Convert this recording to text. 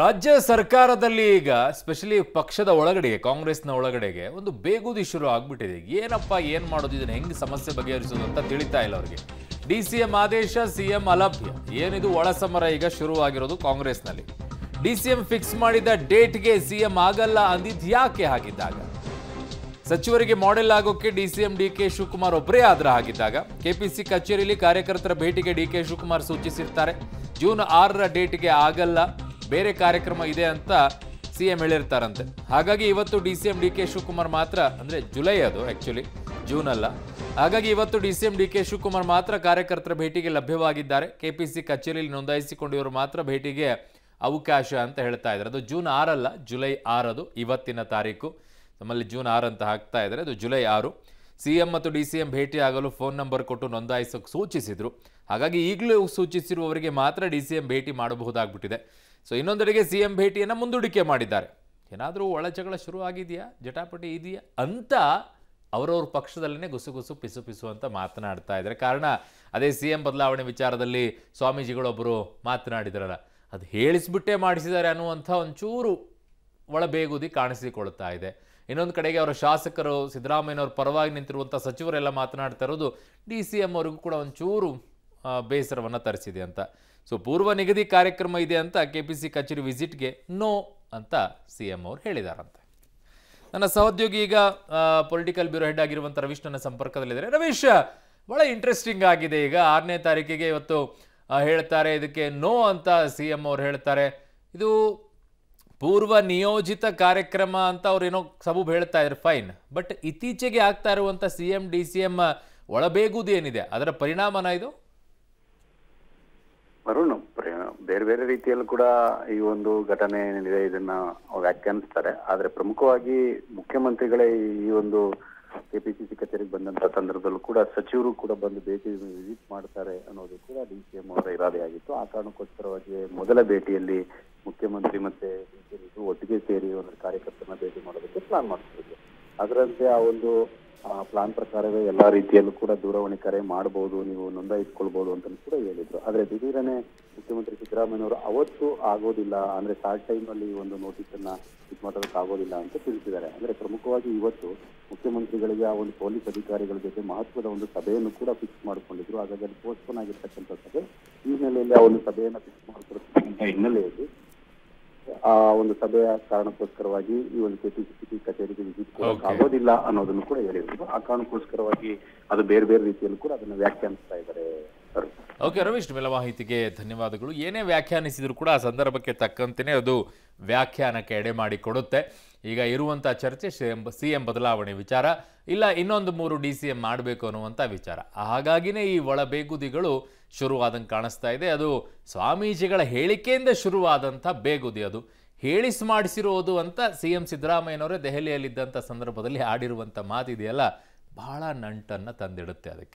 ರಾಜ್ಯ ಸರ್ಕಾರದಲ್ಲಿ ಈಗ ಸ್ಪೆಷಲಿ ಪಕ್ಷದ ಒಳಗಡೆಗೆ ಕಾಂಗ್ರೆಸ್ನ ಒಳಗಡೆಗೆ ಒಂದು ಬೇಗುದಿ ಶುರು ಆಗ್ಬಿಟ್ಟಿದೆ ಏನಪ್ಪ ಏನು ಮಾಡೋದು ಇದನ್ನು ಹೆಂಗೆ ಸಮಸ್ಯೆ ಬಗೆಹರಿಸೋದು ಅಂತ ತಿಳಿತಾ ಇಲ್ಲ ಅವರಿಗೆ ಡಿ ಸಿ ಎಂ ಆದೇಶ ಸಿ ಎಂ ಅಲಭ್ಯ ಏನಿದು ಒಳ ಸಮರ ಈಗ ಶುರುವಾಗಿರೋದು ಕಾಂಗ್ರೆಸ್ನಲ್ಲಿ ಡಿ ಸಿ ಎಂ ಫಿಕ್ಸ್ ಮಾಡಿದ ಡೇಟ್ಗೆ ಸಿ ಎಂ ಆಗಲ್ಲ ಅಂದಿದ್ದು ಯಾಕೆ ಆಗಿದ್ದಾಗ ಸಚಿವರಿಗೆ ಮಾಡೆಲ್ ಆಗೋಕ್ಕೆ D C M D K Shivakumar ಒಬ್ಬರೇ ಆದ್ರ ಆಗಿದ್ದಾಗ ಕೆಪಿಸಿ ಕಚೇರಿಯಲ್ಲಿ ಕಾರ್ಯಕರ್ತರ ಭೇಟಿಗೆ ಡಿ ಕೆ ಶಿವಕುಮಾರ್ ಸೂಚಿಸಿರ್ತಾರೆ ಜೂನ್ ಆರರ ಡೇಟ್ಗೆ ಆಗಲ್ಲ ಬೇರೆ ಕಾರ್ಯಕ್ರಮ ಇದೆ ಅಂತ ಸಿ ಎಂ ಹೇಳಿರ್ತಾರಂತೆ ಹಾಗಾಗಿ ಇವತ್ತು D C M D K Shivakumar ಮಾತ್ರ ಅಂದ್ರೆ ಜುಲೈ ಅದು ಆಕ್ಚುಲಿ ಜೂನ್ ಅಲ್ಲ ಹಾಗಾಗಿ ಇವತ್ತು D C M D K Shivakumar ಮಾತ್ರ ಕಾರ್ಯಕರ್ತರ ಭೇಟಿಗೆ ಲಭ್ಯವಾಗಿದ್ದಾರೆ ಕೆಪಿಸಿ ಕಚೇರಿಯಲ್ಲಿ ನೋಂದಾಯಿಸಿಕೊಂಡಿರುವ ಮಾತ್ರ ಭೇಟಿಗೆ ಅವಕಾಶ ಅಂತ ಹೇಳ್ತಾ ಇದ್ದಾರೆ ಅದು ಜೂನ್ ಆರಲ್ಲ ಜುಲೈ ಆರದು ಇವತ್ತಿನ ತಾರೀಕು ನಮ್ಮಲ್ಲಿ ಜೂನ್ ಆರು ಅಂತ ಹಾಕ್ತಾ ಇದ್ದಾರೆ ಅದು ಜುಲೈ ಆರು ಸಿಎಂ ಮತ್ತು ಡಿಸಿಎಂ ಆಗಲು ಫೋನ್ ನಂಬರ್ ಕೊಟ್ಟು ನೋಂದಾಯಿಸೋಕೆ ಸೂಚಿಸಿದರು ಹಾಗಾಗಿ ಈಗಲೂ ಸೂಚಿಸಿರುವವರಿಗೆ ಮಾತ್ರ ಡಿ ಸಿ ಎಂ ಭೇಟಿ ಮಾಡಬಹುದಾಗ್ಬಿಟ್ಟಿದೆ ಸೊ ಇನ್ನೊಂದೆಡೆಗೆ ಸಿಎಂ ಭೇಟಿಯನ್ನು ಮುಂದೂಡಿಕೆ ಮಾಡಿದ್ದಾರೆ ಏನಾದರೂ ಒಳ ಶುರುವಾಗಿದೆಯಾ ಶುರು ಆಗಿದೆಯಾ ಜಟಾಪಟಿ ಇದೆಯಾ ಅಂತ ಅವರವ್ರ ಪಕ್ಷದಲ್ಲೇ ಗುಸುಗುಸು ಪಿಸು ಪಿಸು ಅಂತ ಮಾತನಾಡ್ತಾ ಇದ್ದಾರೆ ಕಾರಣ ಅದೇ ಸಿ ಎಂ ಬದಲಾವಣೆ ವಿಚಾರದಲ್ಲಿ ಸ್ವಾಮೀಜಿಗಳೊಬ್ಬರು ಮಾತನಾಡಿದ್ರಲ್ಲ ಅದು ಹೇಳಿಸ್ಬಿಟ್ಟೇ ಮಾಡಿಸಿದ್ದಾರೆ ಅನ್ನುವಂಥ ಒಂಚೂರು ಒಳಬೇಗುದಿ ಕಾಣಿಸಿಕೊಳ್ತಾ ಇದೆ ಇನ್ನೊಂದು ಕಡೆಗೆ ಅವರ ಶಾಸಕರು ಸಿದ್ದರಾಮಯ್ಯನವ್ರ ಪರವಾಗಿ ನಿಂತಿರುವಂಥ ಸಚಿವರೆಲ್ಲ ಮಾತನಾಡ್ತಾ ಇರೋದು ಡಿ ಸಿ ಎಂ ಅವ್ರಿಗೂ ಕೂಡ ಒಂಚೂರು ಬೇಸರವನ್ನು ತರಿಸಿದೆ ಅಂತ ಸೊ ಪೂರ್ವ ನಿಗದಿ ಕಾರ್ಯಕ್ರಮ ಇದೆ ಅಂತ ಕೆ ಪಿ ಸಿ ಕಚೇರಿ ವಿಸಿಟ್ಗೆ ನೋ ಅಂತ ಸಿ ಎಂ ಅವರು ಹೇಳಿದಾರಂತೆ ನನ್ನ ಸಹೋದ್ಯೋಗಿ ಈಗ ಪೊಲಿಟಿಕಲ್ ಬ್ಯೂರೋ ಹೆಡ್ ಆಗಿರುವಂಥ ರವೀಶ್ ನನ್ನ ಸಂಪರ್ಕದಲ್ಲಿದ್ದಾರೆ ರವೀಶ್ ಭಾಳ ಇಂಟ್ರೆಸ್ಟಿಂಗ್ ಆಗಿದೆ ಈಗ ಆರನೇ ತಾರೀಕಿಗೆ ಇವತ್ತು ಹೇಳ್ತಾರೆ ಇದಕ್ಕೆ ನೋ ಅಂತ ಸಿ ಎಂ ಅವ್ರು ಹೇಳ್ತಾರೆ ಇದು ಪೂರ್ವ ನಿಯೋಜಿತ ಕಾರ್ಯಕ್ರಮ ಅಂತ ಅವ್ರೇನೋ ಸಬೂಬ್ ಹೇಳ್ತಾ ಇದ್ರು ಫೈನ್ ಬಟ್ ಇತ್ತೀಚೆಗೆ ಆಗ್ತಾ ಇರುವಂಥ C M D C M ಏನಿದೆ ಅದರ ಪರಿಣಾಮ ಇದು ಅರುಣ್ ಬೇರೆ ಬೇರೆ ರೀತಿಯಲ್ಲೂ ಕೂಡ ಈ ಒಂದು ಘಟನೆ ಏನಿದೆ ಇದನ್ನ ವ್ಯಾಖ್ಯಾನಿಸ್ತಾರೆ ಆದ್ರೆ ಪ್ರಮುಖವಾಗಿ ಮುಖ್ಯಮಂತ್ರಿಗಳೇ ಈ ಒಂದು ಕೆಪಿಸಿಸಿ ಕಚೇರಿಗೆ ಬಂದಂತ ಸಂದರ್ಭದಲ್ಲೂ ಕೂಡ ಸಚಿವರು ಕೂಡ ಬಂದು ಭೇಟಿ ವಿಸಿಟ್ ಮಾಡ್ತಾರೆ ಅನ್ನೋದು ಕೂಡ ಡಿ ಸಿ ಎಂ ಅವರ ಇರಾದೆ ಆಗಿತ್ತು ಆ ಕಾರಣಕ್ಕೋಸ್ಕರವಾಗಿ ಮೊದಲ ಭೇಟಿಯಲ್ಲಿ ಮುಖ್ಯಮಂತ್ರಿ ಮತ್ತೆ ಒಟ್ಟಿಗೆ ಸೇರಿ ಒಂದು ಕಾರ್ಯಕರ್ತರನ್ನ ಭೇಟಿ ಮಾಡೋದಕ್ಕೆ ಪ್ಲಾನ್ ಮಾಡ್ತಿದ್ರು ಅದರಂತೆ ಆ ಒಂದು ಪ್ಲಾನ್ ಪ್ರಕಾರವೇ ಎಲ್ಲಾ ರೀತಿಯಲ್ಲೂ ಕೂಡ ದೂರವಾಣಿ ಕರೆ ಮಾಡಬಹುದು ನೀವು ನೋಂದಾಯಿಸ್ಕೊಳ್ಬಹುದು ಅಂತ ಕೂಡ ಹೇಳಿದ್ರು ಆದ್ರೆ ದಿಢೀರನೆ ಮುಖ್ಯಮಂತ್ರಿ ಸಿದ್ದರಾಮಯ್ಯ ಅವರು ಅವತ್ತು ಆಗೋದಿಲ್ಲ ಅಂದ್ರೆ ಶಾರ್ಟ್ ಟೈಮ್ ಅಲ್ಲಿ ಒಂದು ನೋಟಿಸ್ ಅನ್ನ ಇದು ಮಾಡೋದಕ್ಕೆ ಆಗೋದಿಲ್ಲ ಅಂತ ತಿಳಿಸಿದ್ದಾರೆ ಅಂದ್ರೆ ಪ್ರಮುಖವಾಗಿ ಇವತ್ತು ಮುಖ್ಯಮಂತ್ರಿಗಳಿಗೆ ಆ ಒಂದು ಪೊಲೀಸ್ ಅಧಿಕಾರಿಗಳ ಜೊತೆ ಮಹತ್ವದ ಒಂದು ಸಭೆಯನ್ನು ಕೂಡ ಫಿಕ್ಸ್ ಮಾಡಿಕೊಂಡಿದ್ರು ಹಾಗಾಗಿ ಅದು ಪೋಸ್ಟ್ಪೋನ್ ಆಗಿರ್ತಕ್ಕಂಥ ಸಭೆ ಈ ಹಿನ್ನೆಲೆಯಲ್ಲಿ ಆ ಒಂದು ಸಭೆಯನ್ನ ಫಿಕ್ಸ್ ಮಾಡಿಕೊಡ್ತಕ್ಕಂಥ ಹಿನ್ನೆಲೆಯಲ್ಲಿ ಆ ಒಂದು ಸಭೆಯ ಕಾರಣಕ್ಕೋಸ್ಕರವಾಗಿ ಈ ಒಂದು ಕೆಪಿಸಿಸಿ ಕಚೇರಿಗೆ ವಿಸಿಟ್ ಆಗೋದಿಲ್ಲ ಅನ್ನೋದನ್ನು ಕೂಡ ಹೇಳಿದ್ರು ಆ ಕಾರಣಕ್ಕೋಸ್ಕರವಾಗಿ ಅದು ಬೇರೆ ಬೇರೆ ರೀತಿಯಲ್ಲೂ ಕೂಡ ಅದನ್ನು ವ್ಯಾಖ್ಯಾನಿಸ್ತಾ ಇದ್ದಾರೆ ಓಕೆ ರಮೇಶ್ ಮೇಲೆ ಮಾಹಿತಿಗೆ ಧನ್ಯವಾದಗಳು ಏನೇ ವ್ಯಾಖ್ಯಾನಿಸಿದ್ರು ಕೂಡ ಆ ಸಂದರ್ಭಕ್ಕೆ ತಕ್ಕಂತೆಯೇ ಅದು ವ್ಯಾಖ್ಯಾನಕ್ಕೆ ಎಡೆ ಮಾಡಿಕೊಡುತ್ತೆ ಈಗ ಇರುವಂಥ ಚರ್ಚೆ ಸಿ ಎಂ ಬದಲಾವಣೆ ವಿಚಾರ ಇಲ್ಲ ಇನ್ನೊಂದು ಮೂರು ಡಿ ಸಿ ಎಂ ಮಾಡಬೇಕು ಅನ್ನುವಂಥ ವಿಚಾರ ಹಾಗಾಗಿನೇ ಈ ಒಳ ಬೇಗುದಿಗಳು ಶುರುವಾದಂಗೆ ಕಾಣಿಸ್ತಾ ಇದೆ ಅದು ಸ್ವಾಮೀಜಿಗಳ ಹೇಳಿಕೆಯಿಂದ ಶುರುವಾದಂಥ ಬೇಗುದಿ ಅದು ಹೇಳಿಸ್ ಮಾಡಿಸಿರೋದು ಅಂತ ಸಿ ಎಂ ಸಿದ್ದರಾಮಯ್ಯನವರೇ ದೆಹಲಿಯಲ್ಲಿದ್ದಂಥ ಸಂದರ್ಭದಲ್ಲಿ ಆಡಿರುವಂಥ ಮಾತಿದೆಯಲ್ಲ ಬಹಳ ನಂಟನ್ನು ತಂದಿಡುತ್ತೆ ಅದಕ್ಕೆ